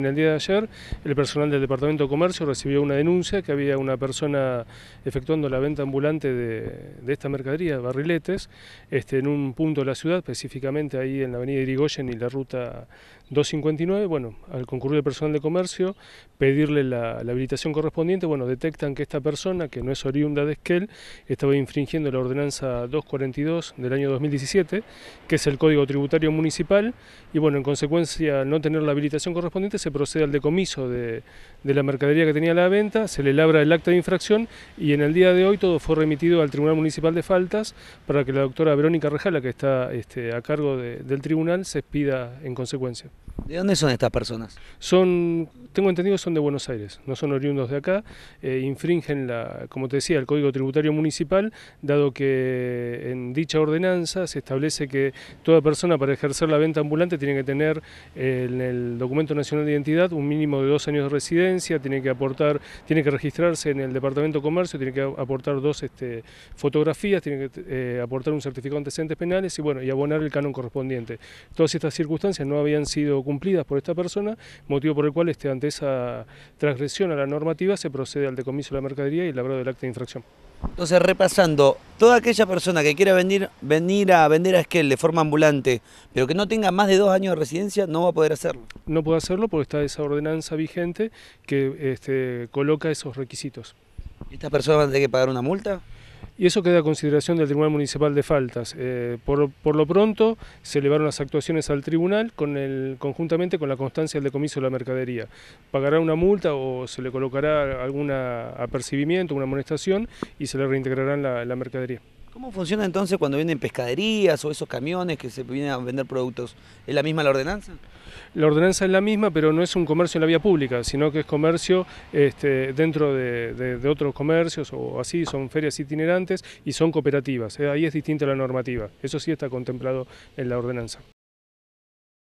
En el día de ayer, el personal del Departamento de Comercio recibió una denuncia que había una persona efectuando la venta ambulante de, esta mercadería, barriletes, este, en un punto de la ciudad, específicamente ahí en la avenida Irigoyen y la ruta 259. Bueno, al concurrir el personal de comercio, pedirle la, habilitación correspondiente, bueno, detectan que esta persona, que no es oriunda de Esquel, estaba infringiendo la ordenanza 242 del año 2017, que es el Código Tributario Municipal, y bueno, en consecuencia, no tener la habilitación correspondiente, se procede al decomiso de, la mercadería que tenía la venta, se le labra el acta de infracción y en el día de hoy todo fue remitido al Tribunal Municipal de Faltas para que la doctora Verónica Rejala, que está este, a cargo del tribunal, se expida en consecuencia. ¿De dónde son estas personas? Son, tengo entendido, son de Buenos Aires, no son oriundos de acá. Eh, infringen, la, como te decía, el Código Tributario Municipal, dado que en dicha ordenanza se establece que toda persona para ejercer la venta ambulante tiene que tener eh, en el Documento Nacional de Identidad un mínimo de dos años de residencia, tiene que aportar, tiene que registrarse en el Departamento de Comercio, tiene que aportar dos este, fotografías, tiene que eh, aportar un certificado antecedentes penales y bueno, y abonar el canon correspondiente. Todas estas circunstancias no habían sido cumplidas cumplidas por esta persona, motivo por el cual este, ante esa transgresión a la normativa se procede al decomiso de la mercadería y el labrado del acta de infracción. Entonces, repasando, toda aquella persona que quiera venir, a vender a Esquel de forma ambulante, pero que no tenga más de dos años de residencia, no va a poder hacerlo. No puede hacerlo porque está esa ordenanza vigente que este, coloca esos requisitos. Esta persona van a tener que pagar una multa? y eso queda a consideración del Tribunal Municipal de Faltas. Eh, por, por, lo pronto se elevaron las actuaciones al tribunal con el, conjuntamente con la constancia del decomiso de la mercadería. Pagará una multa o se le colocará algún apercibimiento, una amonestación y se le reintegrará la mercadería. ¿Cómo funciona entonces cuando vienen pescaderías o esos camiones que se vienen a vender productos? ¿Es la misma la ordenanza? La ordenanza es la misma, pero no es un comercio en la vía pública, sino que es comercio este, dentro de, otros comercios o así, son ferias itinerantes y son cooperativas. Eh, ahí es distinta la normativa. Eso sí está contemplado en la ordenanza.